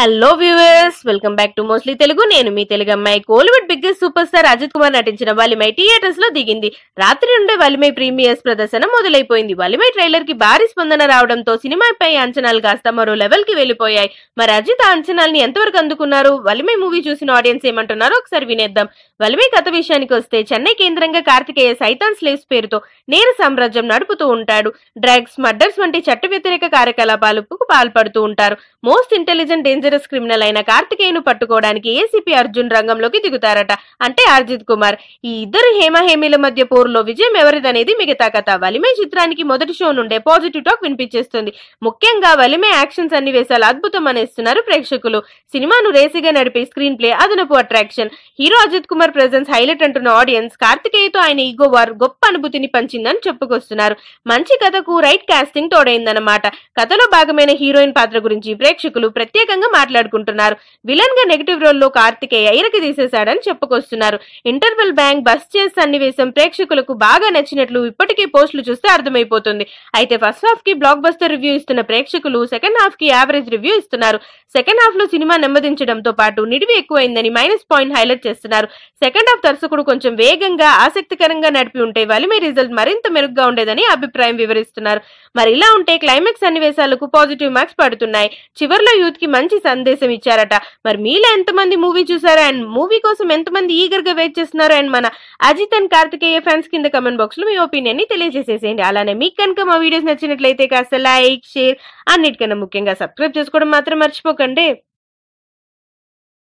hello viewers welcome back to mostly Telugu నేను మీ తెలుగు అమ్మాయి Kollywood biggest super star Ajith Kumar నటించిన వాలిమై థియేటర్స్ లో దిగింది రాత్రి నుండే వాలిమై ప్రీమియర్స్ ప్రదర్శన మొదలైపోయింది వాలిమై ట్రైలర్ కి భారీ స్పందన రావడంతో సినిమాపై అంచనాలు కాస్త మరో లెవెల్ కి వెళ్లిపోయాయి మరి అజిత్ ఆ అంచనాల్ని ఎంతవరకు అందుకున్నారు వలిమై మూవీ చూసిన ఆడియన్స్ ఏమంటున్నారో ఒకసారి వినేద్దాం వలిమై కథ విషయానికి వస్తే చెన్నై కేంద్రంగా కార్తికేయ సైతాన్ స్లేవ్స్ పేరుతో నేర సామ్రాజ్యం నడుపుతూ ఉంటాడు డ్రగ్స్ మర్డర్స్ వంటి చట్ట వ్యతిరేక కార్యకలాపాలకు పాల్పడుతూ ఉంటారు most intelligent danger dangerous criminal అయిన కార్తికేయను పట్టుకోవడానికి ఏసీపీ అర్జున్ రంగంలోకి దిగుతారట అంటే అర్జిత్ కుమార్ ఈ ఇద్దరు హేమహేమీల మధ్య పోరులో విజయం ఎవరిదనేది మిగతా కథ వలిమే చిత్రానికి మొదటి షో నుండే పాజిటివ్ టాక్ వినిపించేస్తుంది ముఖ్యంగా వలిమే యాక్షన్ సన్నివేశాలు అద్భుతం అనేస్తున్నారు ప్రేక్షకులు సినిమాను రేసిగా నడిపే స్క్రీన్ ప్లే అదనపు attraction hero Ajith Kumar presence highlight అంటున్న ఆడియన్స్ కార్తికేయతో ఆయన ఈగో వారు గొప్ప అనుభూతిని పంచిందని చెప్పుకొస్తున్నారు మంచి కథకు రైట్ కాస్టింగ్ తోడైందన్నమాట కథలో భాగమైన హీరోయిన్ పాత్ర గురించి ప్రేక్షకులు ప్రత్యేకంగా మాట్లాడుకుంటున్నారు విలన్ గా నెగిటివ్ రోల్ లో కార్తికేయ ఇరకి తీసేశాడని చెప్పుకొస్తున్నారు ఇంటర్వెల్ బ్యాంక్ బస్ చేసి సన్నివేశం ప్రేక్షకులకు బాగా నచ్చినట్లు ఇప్పటికే పోస్టులు చూస్తే అర్థమైపోతుంది అయితే ఫస్ట్ హాఫ్ కి బ్లాక్ బస్టర్ రివ్యూ ఇస్తున్న ప్రేక్షకులు సెకండ్ హాఫ్ కి యావరేజ్ రివ్యూ ఇస్తున్నారు సెకండ్ హాఫ్ లో సినిమా నెమ్మదించడంతో పాటు నిడివి ఎక్కువైందని మైనస్ పాయింట్ హైలైట్ చేస్తున్నారు సెకండ్ హాఫ్ దర్శకుడు కొంచెం వేగంగా ఆసక్తికరంగా నడిపి ఉంటే వలిమే రిజల్ట్ మరింత మెరుగ్గా ఉండేదని అభిప్రాయం వివరిస్తున్నారు మరి ఇలా ఉంటే క్లైమాక్స్ సన్నివేశాలకు పాజిటివ్ మార్క్స్ పడుతున్నాయి చివరిలో యూత్ కి మంచి సందేశం ఇచ్చారట మరి మీలో ఎంతమంది మూవీ చూసారు అండ్ మూవీ కోసం ఎంతమంది ఈగర్ గా వెయిట్ చేస్తున్నారు అండ్ మన అజిత్ అండ్ కార్తికేయ ఫ్యాన్స్ కింద కమెంట్ బాక్స్ లో మీ ఒపీనియన్ ని తెలియజేసేసేయండి అలానే మీకు కనుక మా వీడియోస్ నచ్చినట్లయితే కాస్త లైక్ షేర్ అన్నిటికన్నా ముఖ్యంగా సబ్స్క్రైబ్ చేసుకోవడం మాత్రం మర్చిపోకండి